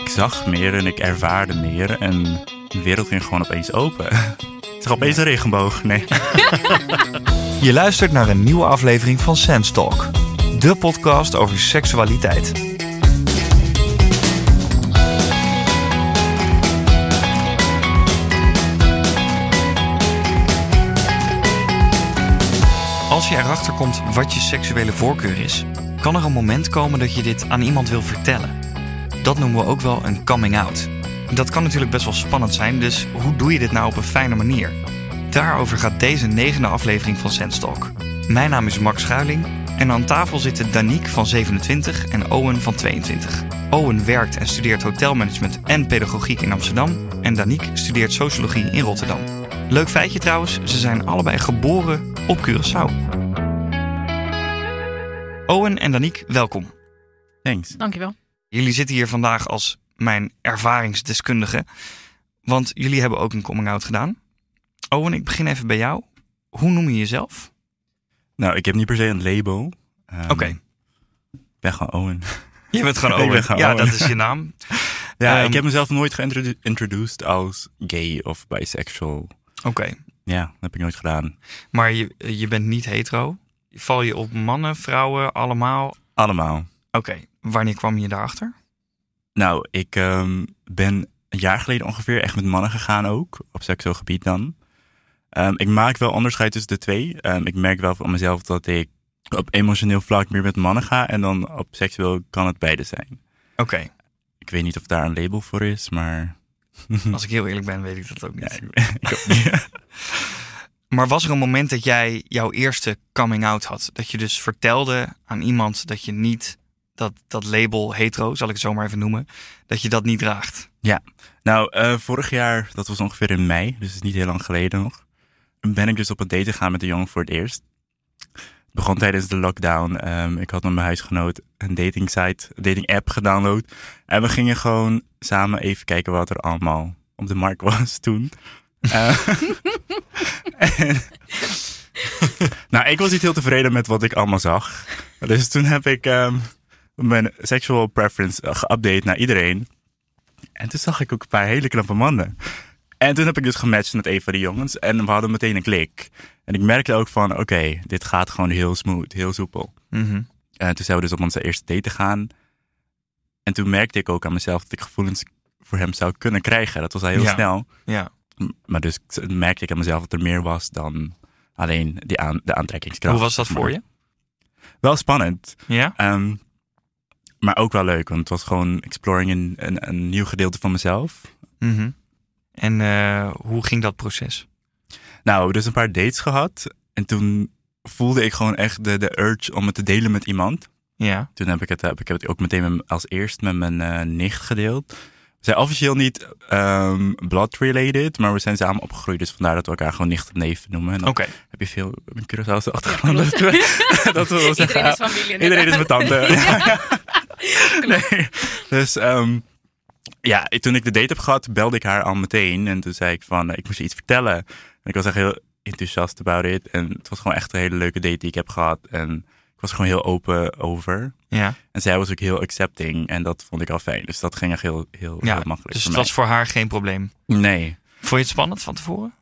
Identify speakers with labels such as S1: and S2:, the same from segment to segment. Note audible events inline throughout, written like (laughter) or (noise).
S1: ik zag meer en ik ervaarde meer. En de wereld ging gewoon opeens open. is is opeens een regenboog. Nee.
S2: (laughs) Je luistert naar een nieuwe aflevering van Sense Talk. De podcast over seksualiteit. Als je erachter komt wat je seksuele voorkeur is, kan er een moment komen dat je dit aan iemand wil vertellen. Dat noemen we ook wel een coming out. Dat kan natuurlijk best wel spannend zijn, dus hoe doe je dit nou op een fijne manier? Daarover gaat deze negende aflevering van Sandstalk. Mijn naam is Max Schuiling en aan tafel zitten Danique van 27 en Owen van 22. Owen werkt en studeert hotelmanagement en pedagogiek in Amsterdam en Danique studeert sociologie in Rotterdam. Leuk feitje trouwens, ze zijn allebei geboren op Curaçao. Owen en Danique, welkom. Thanks. Dankjewel. Jullie zitten hier vandaag als mijn ervaringsdeskundige, want jullie hebben ook een coming-out gedaan. Owen, ik begin even bij jou. Hoe noem je jezelf?
S1: Nou, ik heb niet per se een label. Ehm, Oké. Okay. Ik ben gewoon Owen. Je bent gewoon (laughs) Owen. ja, dat is je naam. (laughs) ja, ik ehm, heb mezelf nooit geïntroduced als gay of bisexual. Oké. Ja, dat heb ik nooit gedaan.
S2: Maar je, je bent niet hetero? Val je op mannen, vrouwen, allemaal? Allemaal. Oké, wanneer kwam je daarachter?
S1: Nou, ik ehm, ben een jaar geleden ongeveer echt met mannen gegaan ook, op seksueel gebied dan. Ehm, ik maak wel onderscheid tussen de twee. Ehm, ik merk wel van mezelf dat ik op emotioneel vlak meer met mannen ga en dan op seksueel kan het beide zijn. Oké. Ik weet niet of daar een label voor is, maar. (laughs) Als
S2: ik heel eerlijk ben, weet ik dat ook niet. ook niet. (laughs) (laughs) maar was er een moment dat jij jouw eerste coming out had? Dat je dus vertelde aan iemand dat je niet dat, dat label hetero, zal ik het zo maar even noemen, dat je dat niet draagt.
S1: Ja, nou, eh, vorig jaar, dat was ongeveer in mei, dus het is niet heel lang geleden nog, ben ik dus op een date gegaan met een jongen voor het eerst. Het begon tijdens de lockdown. Ehm, ik had met mijn huisgenoot een dating site, een dating app gedownload. En we gingen gewoon samen even kijken wat er allemaal op de markt was (laughs) toen. Eh, (laughs) nou, ik was niet heel tevreden met wat ik allemaal zag. Dus toen heb ik ehm, mijn sexual preference eh, geüpdate naar iedereen. En toen zag ik ook een paar hele knappe mannen. En toen heb ik dus gematcht met een van de jongens. En we hadden meteen een klik. En ik merkte ook van, oké, dit gaat gewoon heel smooth, heel soepel. Mhm. En toen zijn we dus op onze eerste date gaan. En toen merkte ik ook aan mezelf dat ik gevoelens voor hem zou kunnen krijgen. Dat was al heel snel. Ja. Maar dus merkte ik aan mezelf dat er meer was dan alleen die aan, de aantrekkingskracht. Hoe was dat voor je? Wel spannend. Ja? Ehm, maar ook wel leuk, want het was gewoon exploring in een, een nieuw gedeelte van mezelf. Mhm. En eh, hoe ging dat proces? Nou, dus een paar dates gehad. En toen voelde ik gewoon echt de, de urge om het te delen met iemand. Ja. Toen heb ik het, heb ik het ook meteen als eerst met mijn eh, nicht gedeeld. We zijn officieel niet um, blood-related, maar we zijn samen opgegroeid. Dus vandaar dat we elkaar gewoon nicht en neef noemen. Oké. Okay. Heb je veel Curaçao's achtergrond? dat, we, (laughs) dat Iedereen is familie. Iedereen is mijn tante. (laughs) ja. (laughs) (laughs) nee, dus ehm, ja, toen ik de date heb gehad, belde ik haar al meteen. En toen zei ik van, eh, ik moest je iets vertellen. En ik was echt heel enthousiast about it. En het was gewoon echt een hele leuke date die ik heb gehad. En ik was gewoon heel open over. Ja. En zij was ook heel accepting. En dat vond ik al fijn. Dus dat ging echt heel, heel, ja, makkelijk. Dus het was voor haar geen probleem? Nee. Vond je het spannend van tevoren?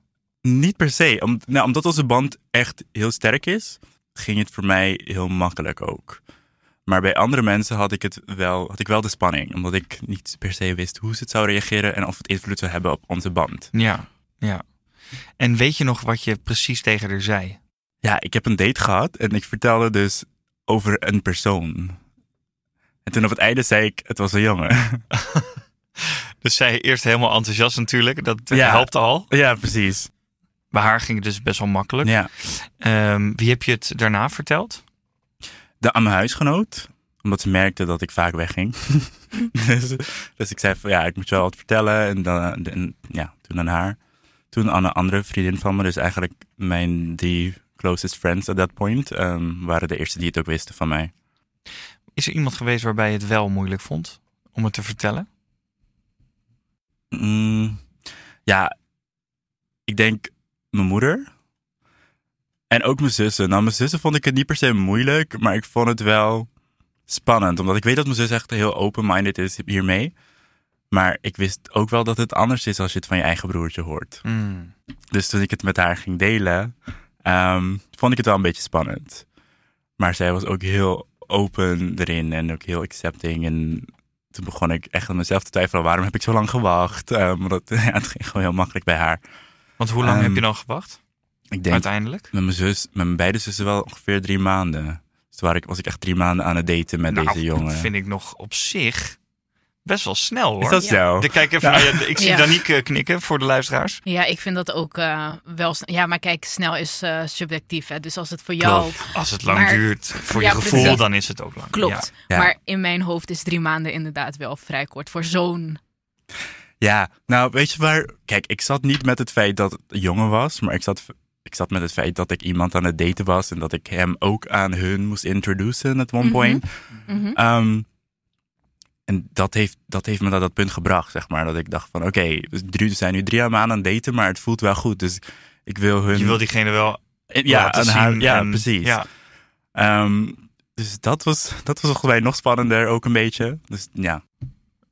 S1: Niet per se. Om, nou, omdat onze band echt heel sterk is, ging het voor mij heel makkelijk ook. Maar bij andere mensen had ik, het wel, had ik wel de spanning, omdat ik niet per se wist hoe ze het zou reageren en of het invloed zou hebben op onze band.
S2: Ja, ja. En weet je nog wat je precies tegen haar zei?
S1: Ja, ik heb een date gehad en ik vertelde dus over een persoon. En toen op het einde zei ik, het was een jongen. (laughs) dus
S2: zij eerst helemaal enthousiast natuurlijk, dat helpt al. Ja, precies.
S1: Bij haar ging het dus best wel makkelijk. Ja. Ehm, wie heb je het daarna verteld? de, aan mijn huisgenoot. Omdat ze merkte dat ik vaak wegging. (laughs) dus, dus, ik zei van ja, ik moet je wel wat vertellen. En, dan, ja, toen aan haar. Toen aan een andere vriendin van me. Dus eigenlijk mijn drie closest friends at that point ehm, waren de eerste die het ook wisten van mij.
S2: Is er iemand geweest waarbij je het wel moeilijk vond om het te vertellen?
S1: Mm, ja, ik denk mijn moeder. En ook mijn zussen. Nou, mijn zussen vond ik het niet per se moeilijk, maar ik vond het wel spannend. Omdat ik weet dat mijn zus echt heel open-minded is hiermee. Maar ik wist ook wel dat het anders is als je het van je eigen broertje hoort. Mm. Dus toen ik het met haar ging delen, ehm, vond ik het wel een beetje spannend. Maar zij was ook heel open erin en ook heel accepting. En toen begon ik echt aan mezelf te twijfelen: waarom heb ik zo lang gewacht? Um, ehm, dat, (laughs) het ging gewoon heel makkelijk bij haar. Want hoe lang heb je ehm, dan gewacht? Ik denk uiteindelijk? Met mijn, zus, met mijn beide zussen wel ongeveer drie maanden. Dus ik was ik echt drie maanden aan het daten met nou, deze jongen. Dat vind
S2: ik nog op zich best wel snel hoor. Is dat Kijk even, ik
S1: zie ja. Danique knikken voor de luisteraars.
S3: Ja, ik vind dat ook eh, wel Ja, maar kijk, snel is eh, subjectief. Hè? Dus als het voor jou... Als het lang duurt voor je gevoel, dan is het ook lang. Klopt. Maar in mijn hoofd is drie maanden inderdaad wel vrij kort voor zo'n...
S1: Ja, nou weet je waar... Kijk, ik zat niet met het feit dat het jongen was, maar ik zat ik zat met het feit dat ik iemand aan het daten was en dat ik hem ook aan hun moest introduceren at one mhm. point. Mhm. Ehm, en dat heeft, dat heeft me naar dat punt gebracht, zeg maar. Dat ik dacht van, oké, okay, dus we zijn nu drie jaar maanden aan daten, maar het voelt wel goed. Dus ik wil hun... Je wil diegene wel ja, laten zien. Haar, ja, precies. Ja. Ehm, dus dat was, dat was volgens mij nog spannender ook een beetje. Dus ja.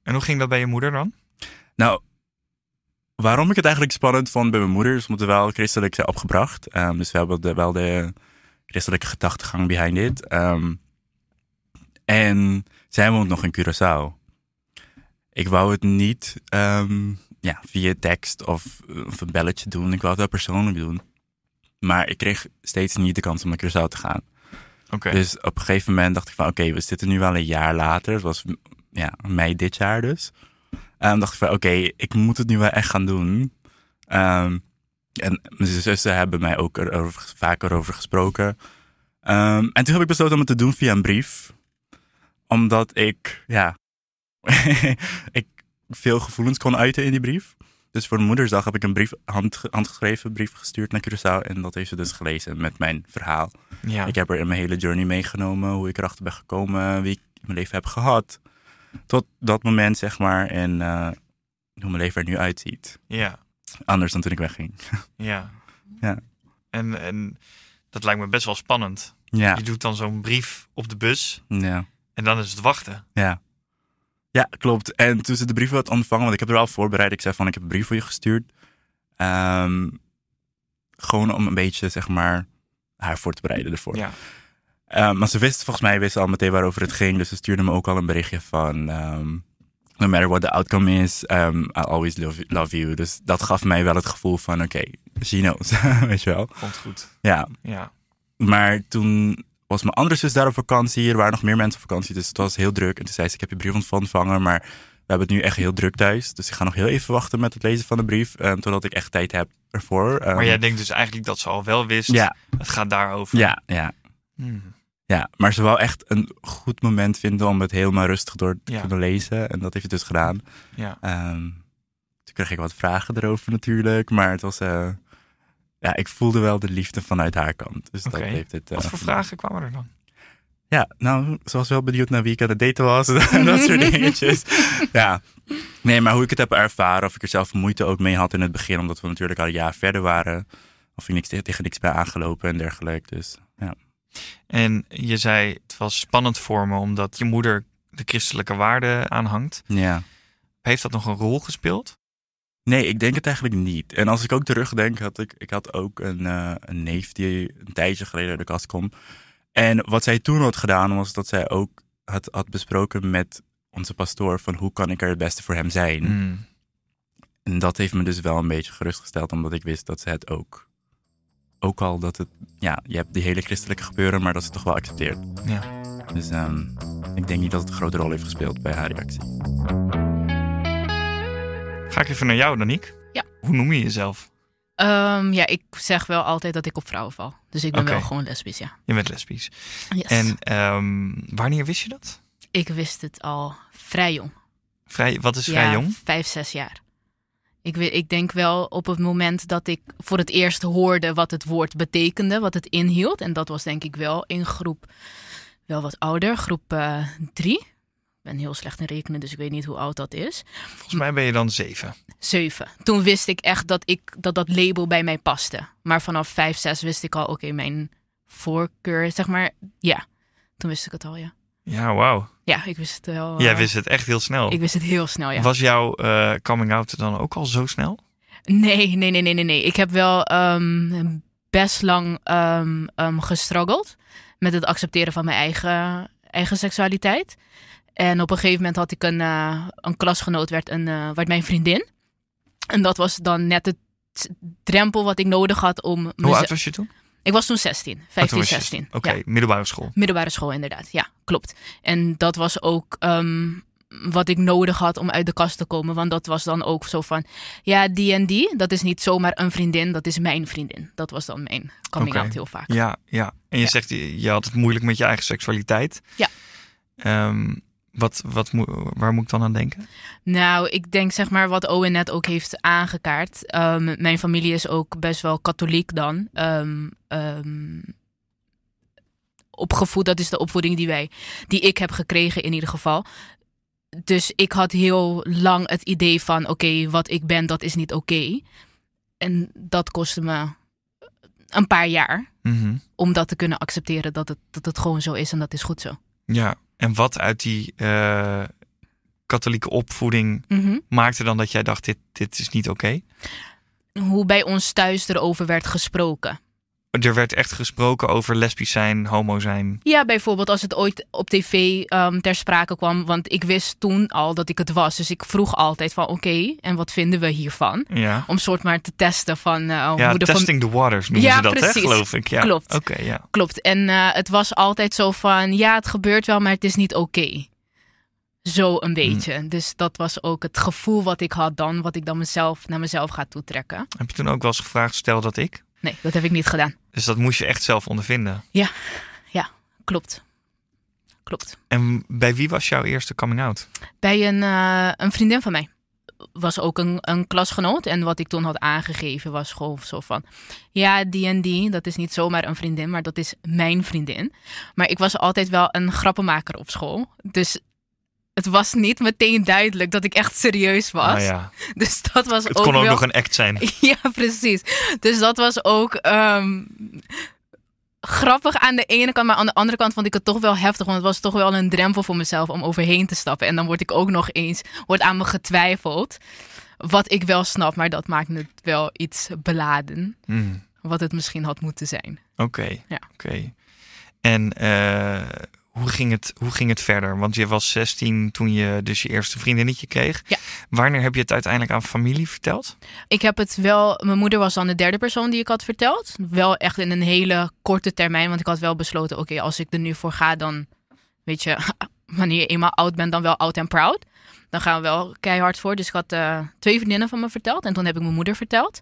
S2: En hoe ging dat bij je moeder dan?
S1: Nou, waarom ik het eigenlijk spannend vond bij mijn moeder, is omdat we wel christelijk zijn opgebracht. Ehm, dus we hebben wel de christelijke gedachtegang behind it. Ehm, en zij woont nog in Curaçao. Ik wou het niet ehm, ja, via tekst of, een belletje doen. Ik wou het wel persoonlijk doen. Maar ik kreeg steeds niet de kans om naar Curaçao te gaan. Dus op een gegeven moment dacht ik van oké, we zitten nu wel een jaar later. Het was ja, mei dit jaar dus. En dacht ik van, oké, ik moet het nu wel echt gaan doen. Ehm, en mijn zussen hebben mij ook erover, vaker over gesproken. Ehm, en toen heb ik besloten om het te doen via een brief. Omdat ik, ja, (laughs) ik veel gevoelens kon uiten in die brief. Dus voor Moedersdag heb ik een brief, hand, handgeschreven brief gestuurd naar Curaçao. En dat heeft ze dus gelezen met mijn verhaal. Ik heb er in mijn hele journey meegenomen. Hoe ik erachter ben gekomen, wie ik in mijn leven heb gehad tot dat moment, zeg maar. En eh, hoe mijn leven er nu uitziet. Ja. Anders dan toen ik wegging. (laughs) ja. ja.
S2: En, en dat lijkt me best wel spannend. Ja. Je doet dan zo'n
S1: brief op de bus. Ja. En dan is het wachten. Ja. Ja, klopt. En toen ze de brief had ontvangen, want ik heb er al voorbereid. Ik zei van, ik heb een brief voor je gestuurd. Ehm, gewoon om een beetje, zeg maar, haar voor te bereiden ervoor. Ja. Eh, maar ze wisten volgens mij wist al meteen waarover het ging. Dus ze stuurde me ook al een berichtje van... Ehm, no matter what the outcome is, ehm, I always love, you. Dus dat gaf mij wel het gevoel van, oké, okay, she knows, (laughs) weet je wel. Komt goed. Ja. ja. Maar toen was mijn andere zus daar op vakantie. Er waren nog meer mensen op vakantie, dus het was heel druk. En toen zei ze, ik heb je brief ontvangen, maar we hebben het nu echt heel druk thuis. Dus ik ga nog heel even wachten met het lezen van de brief. Um, totdat ik echt tijd heb ervoor. maar jij
S2: denkt dus eigenlijk dat ze al wel wist. Ja. Het gaat daarover.
S1: Ja, ja. Hmm. Ja, maar ze wou echt een goed moment vinden om het helemaal rustig door te kunnen lezen. En dat heeft ze dus gedaan. Ja. Ehm, toen kreeg ik wat vragen erover natuurlijk. Maar het was. Eh, ja, ik voelde wel de liefde vanuit haar kant. Dus dat heeft het. Eh, wat voor vragen kwamen er dan? Ja, nou, ze was wel benieuwd naar wie ik aan het daten was en (laughs) dat soort dingetjes. (laughs) ja. Nee, maar hoe ik het heb ervaren, of ik er zelf moeite ook mee had in het begin, omdat we natuurlijk al een jaar verder waren. Of ik niks, tegen niks bij aangelopen en dergelijke. Dus en je zei,
S2: het was spannend voor me omdat je moeder de christelijke waarden aanhangt.
S1: Ja. Heeft dat nog een rol gespeeld? Nee, ik denk het eigenlijk niet. En als ik ook terugdenk, had ik, ik had ook een, eh, een neef die een tijdje geleden uit de kast kwam. En wat zij toen had gedaan, was dat zij ook had, had besproken met onze pastoor van hoe kan ik er het beste voor hem zijn. Hmm. En dat heeft me dus wel een beetje gerustgesteld, omdat ik wist dat ze het ook ook al dat het, ja, je hebt die hele christelijke gebeuren, maar dat ze toch wel accepteert. Ja. Dus ehm, ik denk niet dat het een grote rol heeft gespeeld bij haar reactie. Ga ik even naar jou, Daniek. Ja. Hoe noem je jezelf?
S3: Ehm, ja, ik zeg wel altijd dat ik op vrouwen val. Dus ik ben wel gewoon lesbisch, ja.
S2: Je bent lesbisch. Yes. En ehm, wanneer wist je dat?
S3: Ik wist het al vrij jong.
S2: Vrij, wat is vrij ja, jong?
S3: Vijf, zes jaar. Ik, ik denk wel op het moment dat ik voor het eerst hoorde wat het woord betekende, wat het inhield. En dat was denk ik wel in groep, wel wat ouder, groep eh, drie. Ik ben heel slecht in rekenen, dus ik weet niet hoe oud dat is.
S2: Volgens mij ben je dan zeven.
S3: Zeven. Toen wist ik echt dat ik, dat, dat label bij mij paste. Maar vanaf vijf, zes wist ik al, oké, mijn voorkeur, zeg maar, ja. Toen wist ik het al, ja. Ja, wauw. Ja, ik wist het wel. Jij eh, wist het
S2: echt heel snel. Ik wist het heel snel, ja. Was jouw eh, coming out dan ook al zo snel?
S3: Nee, nee, nee, nee, nee. Ik heb wel ehm, best lang ehm, ehm, gestruggeld met het accepteren van mijn eigen, eigen seksualiteit. En op een gegeven moment had ik een, eh, een klasgenoot, werd, een, werd mijn vriendin. En dat was dan net het drempel wat ik nodig had om. Hoe oud was je toen? Ik was toen 16, 15, oh, 16. Oké, ja. middelbare school. Middelbare school, inderdaad. Ja, klopt. En dat was ook ehm, wat ik nodig had om uit de kast te komen. Want dat was dan ook zo van, ja, die en die, dat is niet zomaar een vriendin, dat is mijn vriendin. Dat was dan mijn coming okay. out heel vaak.
S2: Ja, ja. En je zegt, je had het moeilijk met je eigen seksualiteit. Ja. Ehm, wat, wat waar moet ik dan aan denken?
S3: Nou, ik denk zeg maar wat Owen net ook heeft aangekaart. Ehm, mijn familie is ook best wel katholiek dan. Um, opgevoed, dat is de opvoeding die wij, die ik heb gekregen in ieder geval. Dus ik had heel lang het idee van: oké, wat ik ben, dat is niet oké. En dat kostte me een paar jaar mhm. om dat te kunnen accepteren dat het, dat het gewoon zo is en dat is goed zo.
S2: Ja, en wat uit die eh, katholieke opvoeding mhm. maakte dan dat jij dacht: dit, dit is niet oké?
S3: Hoe bij ons thuis erover werd gesproken
S2: er werd echt gesproken over lesbisch zijn, homo zijn.
S3: Ja, bijvoorbeeld als het ooit op tv ehm, ter sprake kwam. Want ik wist toen al dat ik het was. Dus ik vroeg altijd van oké, en wat vinden we hiervan? Om soort maar te testen van... Eh, ja, hoe de testing
S2: the waters noemen ja, ze dat, hè, geloof ik. Ja, klopt. ja.
S3: Klopt. En eh, het was altijd zo van ja, het gebeurt wel, maar het is niet oké. Zo een hmm. beetje. Dus dat was ook het gevoel wat ik had dan, wat ik dan mezelf naar mezelf ga toetrekken.
S2: Heb je toen ook wel eens gevraagd, stel dat ik?
S3: nee, dat heb ik niet gedaan.
S2: Dus dat moest je echt zelf ondervinden?
S3: Ja, ja klopt. Klopt.
S2: En bij wie was jouw eerste coming-out?
S3: Bij een, eh, een vriendin van mij. Was ook een, een klasgenoot. En wat ik toen had aangegeven was gewoon zo van... Ja, die en die, dat is niet zomaar een vriendin, maar dat is mijn vriendin. Maar ik was altijd wel een grappenmaker op school. Dus het was niet meteen duidelijk dat ik echt serieus was. Ah, ja. (laughs) Dus dat was het ook. kon ook nog een act zijn. (laughs) ja, precies. Dus dat was ook. Ehm, grappig aan de ene kant, maar aan de andere kant vond ik het toch wel heftig. Want het was toch wel een drempel voor mezelf om overheen te stappen. En dan word ik ook nog eens, wordt aan me getwijfeld. Wat ik wel snap, maar dat maakt het wel iets beladen. Hmm. Wat het misschien had moeten zijn. Oké. Ja.
S2: Oké. En eh, hoe ging, het, hoe ging het verder? Want je was 16 toen je dus je eerste vriendinnetje kreeg. Ja. Wanneer heb je het uiteindelijk aan familie verteld?
S3: Ik heb het wel. Mijn moeder was dan de derde persoon die ik had verteld. Wel echt in een hele korte termijn. Want ik had wel besloten: oké, als ik er nu voor ga, dan weet je, (laughs) wanneer je eenmaal oud bent, dan wel oud en proud. Dan gaan we wel keihard voor. Dus ik had eh, twee vriendinnen van me verteld. En toen heb ik mijn moeder verteld.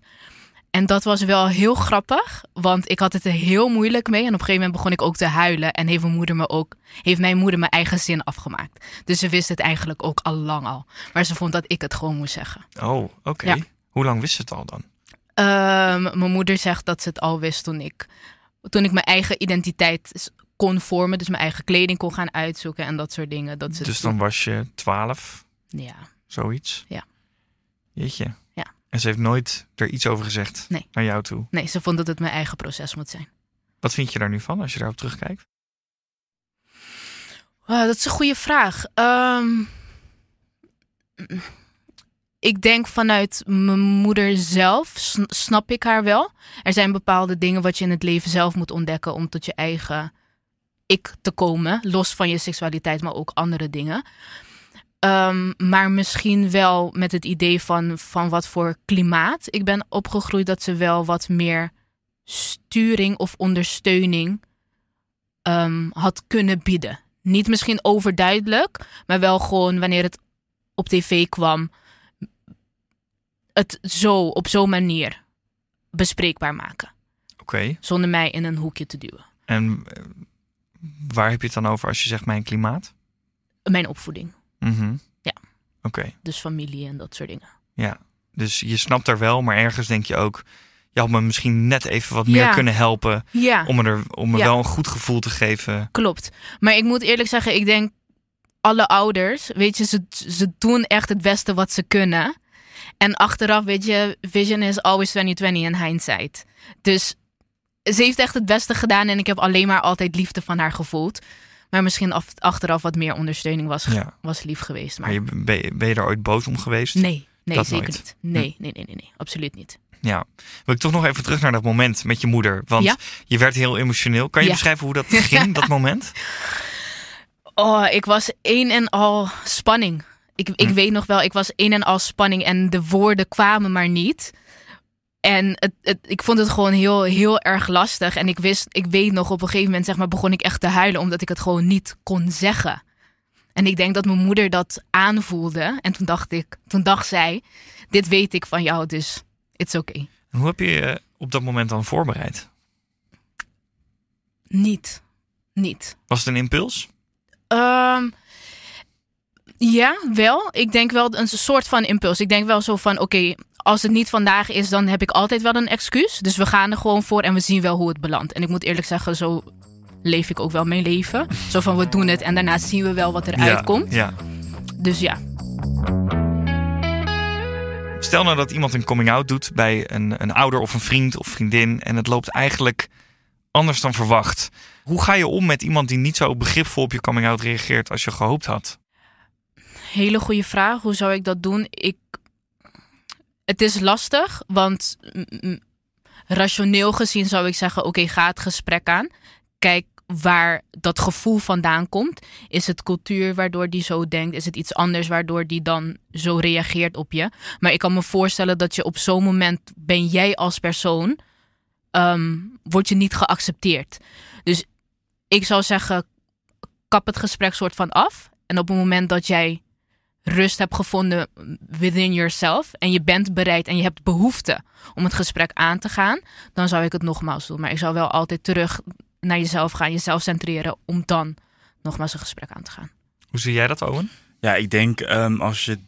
S3: En dat was wel heel grappig, want ik had het er heel moeilijk mee. En op een gegeven moment begon ik ook te huilen. En heeft mijn moeder, me ook, heeft mijn, moeder mijn eigen zin afgemaakt. Dus ze wist het eigenlijk ook al lang al. Maar ze vond dat ik het gewoon moest zeggen.
S2: Oh, oké. Hoe lang wist ze het al dan?
S3: Ehm, mijn moeder zegt dat ze het al wist toen ik, toen ik mijn eigen identiteit kon vormen. Dus mijn eigen kleding kon gaan uitzoeken en dat soort dingen. Dat ze dus dan
S2: was je twaalf? Ja. Zoiets? Ja. Jeetje. En ze heeft nooit er iets over gezegd naar jou toe?
S3: Nee, ze vond dat het mijn eigen proces moet zijn.
S2: Wat vind je daar nu van als je daarop terugkijkt?
S3: dat is een goede vraag. Ehm, ik denk vanuit mijn moeder zelf snap ik haar wel. Er zijn bepaalde dingen wat je in het leven zelf moet ontdekken om tot je eigen ik te komen. Los van je seksualiteit, maar ook andere dingen. Ehm, maar misschien wel met het idee van, van wat voor klimaat. Ik ben opgegroeid dat ze wel wat meer sturing of ondersteuning ehm, had kunnen bieden. Niet misschien overduidelijk, maar wel gewoon wanneer het op tv kwam, het zo op zo'n manier bespreekbaar maken. Oké. Zonder mij in een hoekje te duwen.
S2: En eh, waar heb je het dan over als je zegt mijn klimaat?
S3: Mijn opvoeding.
S2: Mhm. Ja. Oké.
S3: Dus familie en dat soort dingen.
S2: Ja, dus je snapt daar wel, maar ergens denk je ook, je had me misschien net even wat meer kunnen helpen om me, er, om me wel een goed gevoel te geven.
S3: Klopt. Maar ik moet eerlijk zeggen, ik denk alle ouders, weet je, ze, ze doen echt het beste wat ze kunnen. En achteraf, weet je, vision is always 2020 in hindsight. Dus ze heeft echt het beste gedaan en ik heb alleen maar altijd liefde van haar gevoeld. Maar misschien achteraf wat meer ondersteuning was, was lief geweest. Maar, je,
S2: ben, je, daar ooit boos om geweest? Nee, nee zeker niet. Hm. Nee,
S3: nee, nee, nee, absoluut niet.
S2: Ja, wil ik toch nog even terug naar dat moment met je moeder. Want je werd heel emotioneel. Kan je beschrijven hoe dat ging, (laughs) dat moment?
S3: Oh, ik was één en al spanning. Ik, ik hm. weet nog wel, ik was één en al spanning en de woorden kwamen maar niet. En ik vond het gewoon heel, heel erg lastig. En ik wist, ik weet nog, op een gegeven moment zeg maar, begon ik echt te huilen omdat ik het gewoon niet kon zeggen. En ik denk dat mijn moeder dat aanvoelde. En toen dacht ik, toen dacht zij, dit weet ik van jou, dus it's okay.
S2: En hoe heb je je op dat moment dan voorbereid?
S3: Niet. Niet.
S2: Was het een impuls?
S3: Ehm, ja, wel. Ik denk wel een soort van impuls. Ik denk wel zo van: oké, als het niet vandaag is, dan heb ik altijd wel een excuus. Dus we gaan er gewoon voor en we zien wel hoe het belandt. En ik moet eerlijk zeggen, zo leef ik ook wel mijn leven. Zo van: we doen het en daarna zien we wel wat eruit ja, komt. Ja. Dus ja.
S2: Stel nou dat iemand een coming-out doet bij een, een ouder of een vriend of vriendin en het loopt eigenlijk anders dan verwacht. Hoe ga je om met iemand die niet zo begripvol op je coming-out reageert als je gehoopt had?
S3: hele goede vraag. Hoe zou ik dat doen? Ik, het is lastig, want rationeel gezien zou ik zeggen: oké, ga het gesprek aan. Kijk waar dat gevoel vandaan komt. Is het cultuur waardoor die zo denkt? Is het iets anders waardoor die dan zo reageert op je? Maar ik kan me voorstellen dat je op zo'n moment ben jij als persoon um, je niet geaccepteerd. Dus ik zou zeggen, kap het gesprek soort van af. En op het moment dat jij rust hebt gevonden within yourself en je bent bereid en je hebt behoefte om het gesprek aan te gaan, dan zou ik het nogmaals doen. Maar ik zou wel altijd terug naar jezelf gaan, jezelf centreren om dan nogmaals een gesprek aan te gaan.
S1: Hoe zie jij dat, Owen? Ja, ik denk ehm, als je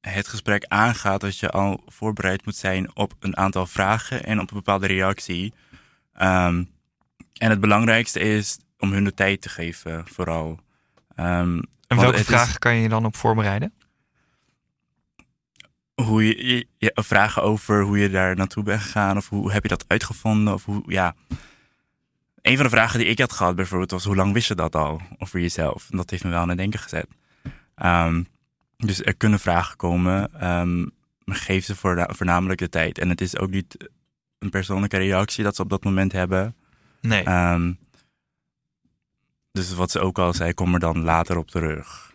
S1: het gesprek aangaat, dat je al voorbereid moet zijn op een aantal vragen en op een bepaalde reactie. Ehm, en het belangrijkste is om hun de tijd te geven, vooral. Ehm, en welke vragen kan je dan op voorbereiden? Hoe je, vragen over hoe je daar naartoe bent gegaan, of hoe heb je dat uitgevonden, of hoe, ja. Een van de vragen die ik had gehad bijvoorbeeld was, hoe lang wist je dat al over jezelf? En dat heeft me wel aan het denken gezet. Ehm, dus er kunnen vragen komen, ehm, maar geef ze voornamelijk de tijd. En het is ook niet een persoonlijke reactie dat ze op dat moment hebben. Nee. Ehm, dus wat ze ook al zei, kom er dan later op terug.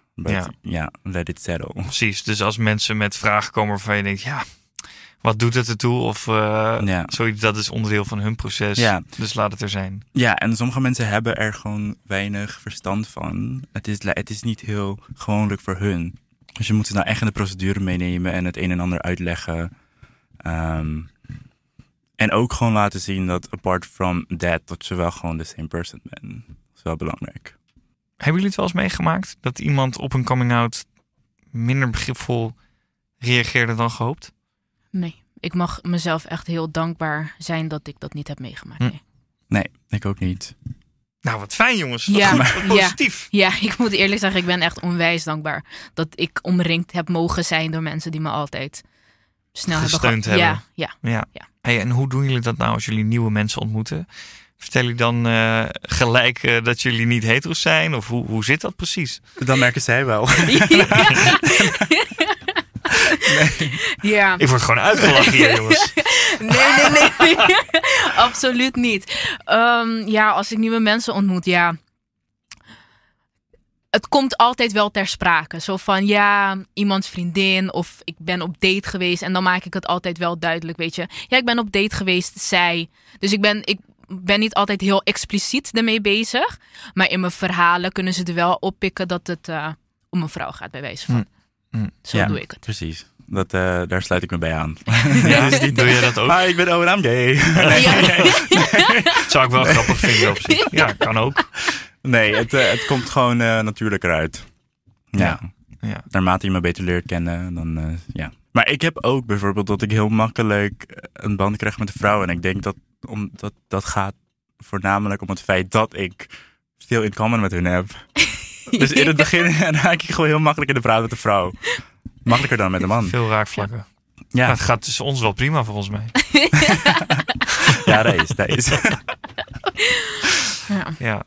S1: ja. let it settle. Precies, dus als mensen
S2: met vragen komen waarvan je denkt, ja,
S1: wat doet het ertoe? Of eh, ja. zoiets, dat is onderdeel van hun proces. Ja. Dus laat het er zijn. Ja, en sommige mensen hebben er gewoon weinig verstand van. Het is, het is niet heel gewoonlijk voor hun. Dus je moet ze nou echt in de procedure meenemen en het een en ander uitleggen. Ehm, en ook gewoon laten zien dat apart from that, dat je wel gewoon de same person bent wel belangrijk.
S2: Hebben jullie het wel eens meegemaakt dat iemand op een coming-out minder begripvol reageerde dan gehoopt?
S3: Nee, ik mag mezelf echt heel dankbaar zijn dat ik dat niet heb meegemaakt. Hm.
S1: Nee. ik ook niet. Nou, wat fijn jongens. ja,
S3: positief. Ja, ja, ik moet eerlijk zeggen, ik ben echt onwijs dankbaar dat ik omringd heb mogen zijn door mensen die me altijd snel Gesteund hebben. hebben. Ja,
S2: ja. ja. ja. Hey, en hoe doen jullie dat nou als jullie nieuwe mensen ontmoeten? Vertel je dan eh, gelijk eh, dat jullie niet hetero's zijn? Of hoe, hoe zit dat precies? Dan merken zij wel. (laughs)
S3: Ja. Nee. Ja. Ik word gewoon uitgelachen hier, jongens. nee, nee, nee. (laughs) Absoluut niet. Ehm, ja, als ik nieuwe mensen ontmoet, ja. Het komt altijd wel ter sprake. Zo van, ja, iemands vriendin of ik ben op date geweest. En dan maak ik het altijd wel duidelijk, weet je. Ja, ik ben op date geweest, zij. Dus ik ben, ik, ben niet altijd heel expliciet ermee bezig. Maar in mijn verhalen kunnen ze er wel oppikken dat het eh, om een vrouw gaat, bij wijze van.
S1: Hm. Hm. Zo doe ik het. Precies. Dat, eh, daar sluit ik me bij aan. (laughs) Ja, dus doe je dat ook? Maar ah, ik ben ONAM (laughs) ja. Zou ik wel grappig vinden op zich. Ja, kan ook. Nee, het, eh, het komt gewoon natuurlijker uit. Ja. ja. Naarmate je me beter leert kennen, dan ja. Maar ik heb ook bijvoorbeeld dat ik heel makkelijk een band krijg met een vrouw. En ik denk dat omdat dat gaat voornamelijk om het feit dat ik veel in common met hun heb. (laughs) dus in het begin (laughs) raak ik gewoon heel makkelijk in de praat met de vrouw. Makkelijker dan met de man. Veel raakvlakken. Ja. het gaat tussen ons wel prima volgens mij.
S2: (laughs) ja, dat is, dat is. ja. ja.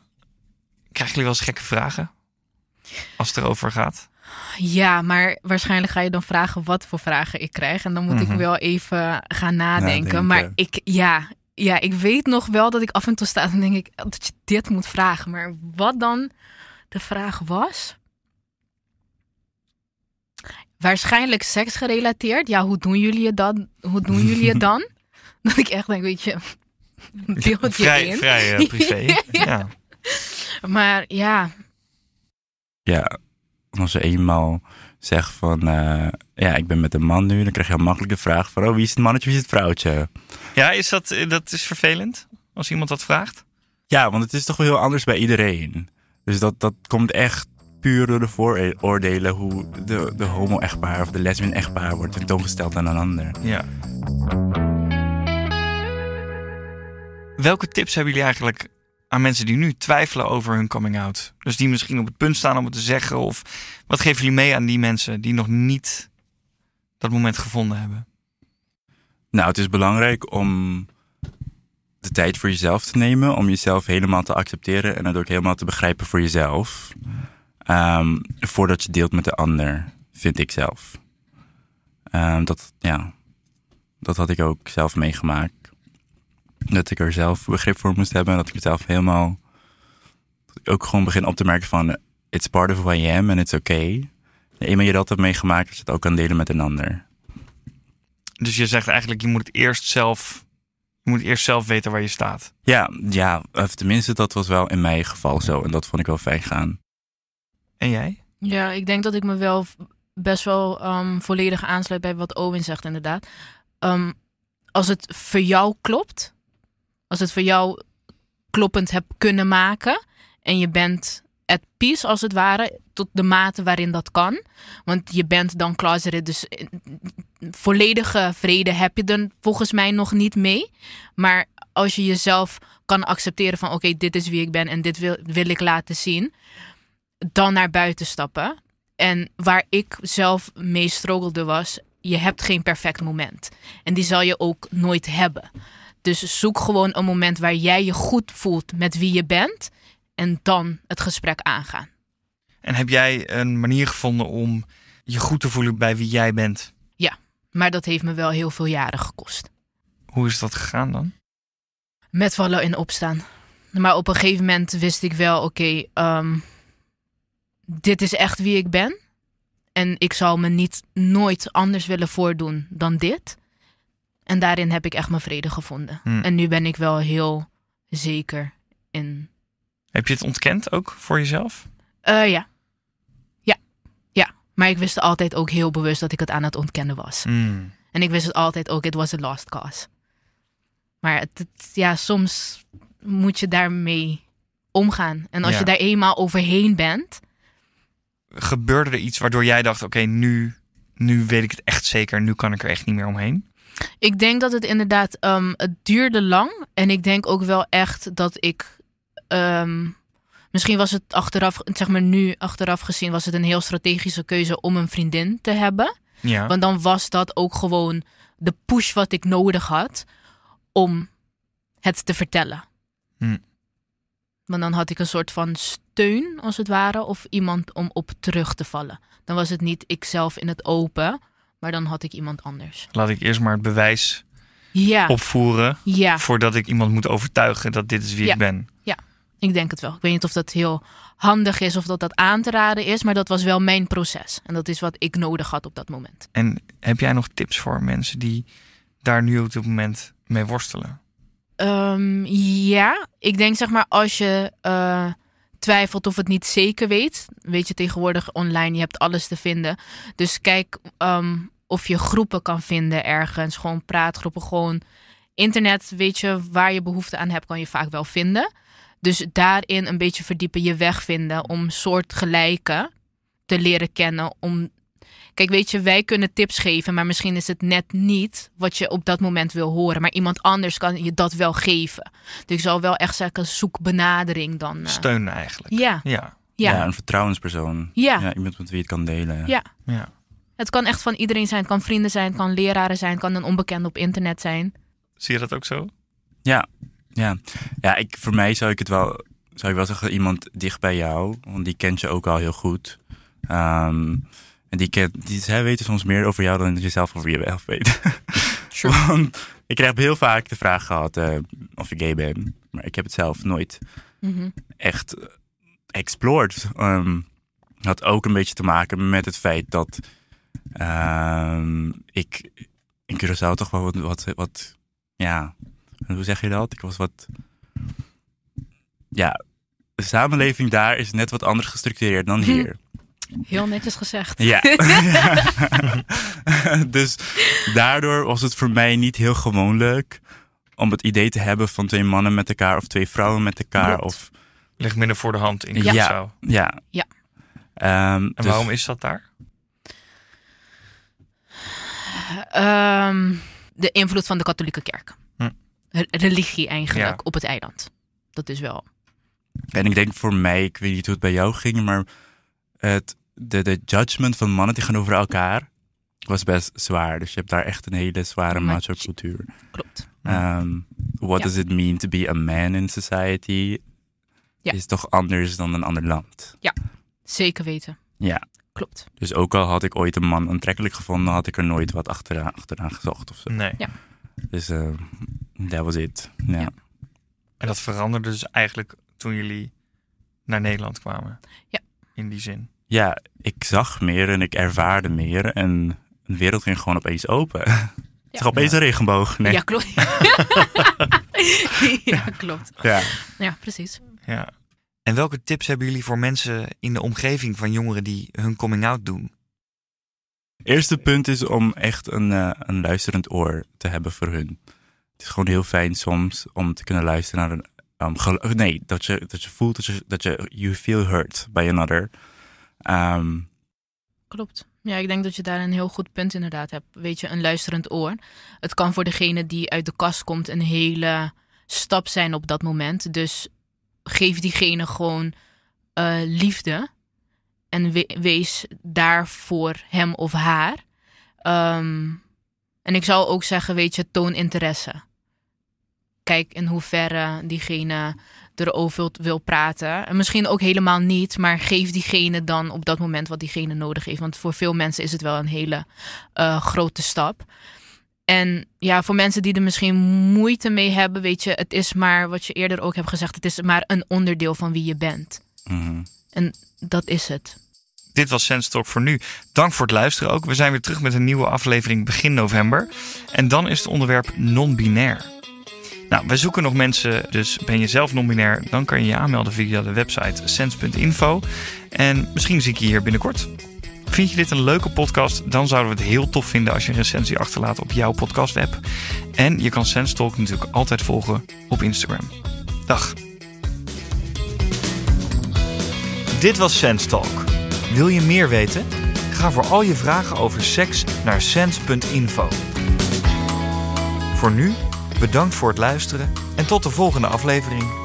S2: Krijgen jullie wel eens gekke vragen? Als het erover gaat?
S3: Ja, maar waarschijnlijk ga je dan vragen wat voor vragen ik krijg. En dan moet ik mhm. wel even gaan nadenken. Maar ik, ja, ja, ik weet nog wel dat ik af en toe sta en denk ik dat je dit moet vragen. Maar wat dan de vraag was? Waarschijnlijk seks gerelateerd. Ja, hoe doen jullie het dan? Hoe doen jullie het dan? (laughs) dat ik echt denk, weet je,
S2: beeld je vrij, in. Vrij eh, (laughs) privé. ja.
S3: Maar ja.
S1: Ja, als ze eenmaal zegt van... Eh, ja, ik ben met een man nu. Dan krijg je heel makkelijk vraag van, oh, wie is het mannetje, wie is het vrouwtje?
S2: Ja, is dat, eh, dat is vervelend als iemand dat vraagt?
S1: Ja, want het is toch wel heel anders bij iedereen. Dus dat, dat komt echt puur door de vooroordelen hoe de, de homo-echtpaar of de lesbien-echtpaar wordt tentoongesteld aan een ander.
S2: Ja. Welke tips hebben jullie eigenlijk aan mensen die nu twijfelen over hun coming out? Dus die misschien op het punt staan om het te zeggen? Of wat geven jullie mee aan die mensen die nog niet dat moment gevonden hebben?
S1: Nou, het is belangrijk om de tijd voor jezelf te nemen, om jezelf helemaal te accepteren en het ook helemaal te begrijpen voor jezelf, ehm, voordat je deelt met de ander, vind ik zelf. Ehm, dat, ja, dat had ik ook zelf meegemaakt. Dat ik er zelf begrip voor moest hebben en dat ik mezelf helemaal ook gewoon begin op te merken van it's part of who I am and it's okay eenmaal je dat hebt meegemaakt, dat je het ook kan delen met een ander.
S2: Dus je zegt eigenlijk, je moet het eerst zelf je moet eerst zelf weten waar je staat.
S1: Ja, ja, of tenminste, dat was wel in mijn geval zo. En dat vond ik wel fijn gaan. En jij?
S3: Ja, ik denk dat ik me wel best wel um, volledig aansluit bij wat Owen zegt, inderdaad. Ehm, als het voor jou klopt, als het voor jou kloppend hebt kunnen maken en je bent at peace als het ware tot de mate waarin dat kan. Want je bent dan klaar. dus eh, volledige vrede heb je er volgens mij nog niet mee. Maar als je jezelf kan accepteren van oké, dit is wie ik ben en dit wil, wil ik laten zien. Dan naar buiten stappen. En waar ik zelf mee struggelde was, je hebt geen perfect moment. En die zal je ook nooit hebben. Dus zoek gewoon een moment waar jij je goed voelt met wie je bent. En dan het gesprek aangaan.
S2: En heb jij een manier gevonden om je goed te voelen bij wie jij bent?
S3: Ja, maar dat heeft me wel heel veel jaren gekost.
S2: Hoe is dat gegaan dan?
S3: Met vallen en opstaan. Maar op een gegeven moment wist ik wel, oké, ehm, dit is echt wie ik ben. En ik zal me niet nooit anders willen voordoen dan dit. En daarin heb ik echt mijn vrede gevonden. Hmm. En nu ben ik wel heel zeker in.
S2: Heb je het ontkend ook voor jezelf?
S3: Uh, ja. Maar ik wist altijd ook heel bewust dat ik het aan het ontkennen was. Hmm. En ik wist het altijd ook, it was a lost cause. Maar ja, soms moet je daarmee omgaan. En als je daar eenmaal overheen bent.
S2: Gebeurde er iets waardoor jij dacht: oké, nu, nu weet ik het echt zeker, nu kan ik er echt niet meer omheen?
S3: Ik denk dat het inderdaad, ehm, het duurde lang. En ik denk ook wel echt dat ik ehm, Misschien was het achteraf, zeg maar nu achteraf gezien, was het een heel strategische keuze om een vriendin te hebben. Ja. Want dan was dat ook gewoon de push wat ik nodig had om het te vertellen. Hm. Want dan had ik een soort van steun, als het ware, of iemand om op terug te vallen. Dan was het niet ikzelf in het open, maar dan had ik iemand anders.
S2: Laat ik eerst maar het bewijs ja. opvoeren voordat ik iemand moet overtuigen dat dit is wie ik ben.
S3: Ja. Ik denk het wel. Ik weet niet of dat heel handig is of dat dat aan te raden is, maar dat was wel mijn proces. En dat is wat ik nodig had op dat moment.
S2: En heb jij nog tips voor mensen die daar nu op dit moment mee worstelen?
S3: Ehm, ja, ik denk zeg maar als je eh, twijfelt of het niet zeker weet, weet je tegenwoordig online, je hebt alles te vinden. Dus kijk ehm, of je groepen kan vinden ergens, gewoon praatgroepen, gewoon internet, weet je waar je behoefte aan hebt, kan je vaak wel vinden. Dus daarin een beetje verdiepen, je weg vinden om soortgelijke te leren kennen. Om... Kijk, weet je, wij kunnen tips geven, maar misschien is het net niet wat je op dat moment wil horen. Maar iemand anders kan je dat wel geven. Dus ik zal wel echt zeggen, zoek benadering dan. Eh.
S1: Steun eigenlijk. Ja. ja. Ja. een vertrouwenspersoon. Ja. Iemand met wie je het kan delen. Ja. ja.
S3: Het kan echt van iedereen zijn. Het kan vrienden zijn, het kan leraren zijn, het kan een onbekende op internet zijn.
S1: Zie je dat ook zo? Ja, ja, ja ik, voor mij zou ik het wel, zou ik wel zeggen, iemand dicht bij jou, want die kent je ook al heel goed. Ehm, en die kent, die, zij weten soms meer over jou dan je zelf over jezelf weet. (laughs) Sure. want ik heb heel vaak de vraag gehad eh, of ik gay ben, maar ik heb het zelf nooit mhm. echt explored. Um, had ook een beetje te maken met het feit dat ehm, ik in Curaçao toch wel wat, wat, wat ja, hoe zeg je dat? Ik was wat. Ja, de samenleving daar is net wat anders gestructureerd dan mhm. hier.
S3: Heel netjes gezegd. Ja. (laughs)
S1: dus daardoor was het voor mij niet heel gewoonlijk om het idee te hebben van twee mannen met elkaar of twee vrouwen met elkaar. Of...
S2: Ligt minder voor de hand in Curaçao. Ja. ja. ja.
S1: Ehm, en dus- waarom
S2: is dat daar?
S3: Ehm, de invloed van de katholieke kerk religie eigenlijk op het eiland. Dat is wel.
S1: En ik denk voor mij, ik weet niet hoe het bij jou ging, maar het, de, de judgment van mannen tegenover elkaar was best zwaar. Dus je hebt daar echt een hele zware macho cultuur. Klopt. Um, what does it mean to be a man in society? Is toch anders dan een ander land.
S3: Ja, zeker weten. Ja. Klopt.
S1: Dus ook al had ik ooit een man aantrekkelijk gevonden, had ik er nooit wat achteraan, achteraan gezocht of zo. Nee. Ja. Dus dat eh, was het. Ja.
S2: En dat veranderde dus eigenlijk toen jullie naar Nederland kwamen? Ja. In die zin?
S1: Ja, ik zag meer en ik ervaarde meer. En de wereld ging gewoon opeens open. (laughs) Het is opeens een regenboog. Nee. Ja, klopt.
S2: (laughs) ja, klopt. Ja. ja, precies. Ja. En welke tips hebben jullie voor mensen in de omgeving van jongeren die hun coming out doen?
S1: Eerste punt is om echt een, eh, een luisterend oor te hebben voor hun. Het is gewoon heel fijn soms om te kunnen luisteren naar een. Um, eh, nee, dat je, dat je voelt dat je, dat je. You feel hurt by another. Um,
S3: Klopt. Ja, ik denk dat je daar een heel goed punt inderdaad hebt. Weet je, een luisterend oor. Het kan voor degene die uit de kast komt een hele stap zijn op dat moment. Dus geef diegene gewoon eh, liefde. En wees daar voor hem of haar. Ehm, en ik zou ook zeggen, weet je, toon interesse. Kijk in hoeverre diegene erover wil, wil praten. En misschien ook helemaal niet, maar geef diegene dan op dat moment wat diegene nodig heeft. Want voor veel mensen is het wel een hele eh, grote stap. En ja, voor mensen die er misschien moeite mee hebben, weet je, het is maar, wat je eerder ook hebt gezegd, het is maar een onderdeel van wie je bent. Mhm. En dat is het.
S2: Dit was Sense Talk voor nu. Dank voor het luisteren ook. We zijn weer terug met een nieuwe aflevering begin november. En dan is het onderwerp non-binair. Nou, we zoeken nog mensen, dus ben je zelf non-binair, dan kan je je aanmelden via de website sense.info. En misschien zie ik je hier binnenkort. Vind je dit een leuke podcast? Dan zouden we het heel tof vinden als je een recensie achterlaat op jouw podcast-app. En je kan Sense Talk natuurlijk altijd volgen op Instagram. Dag. Dit was Sense Talk. Wil je meer weten? Ga voor al je vragen over seks naar sens.info. Voor nu, bedankt voor het luisteren en tot de volgende aflevering.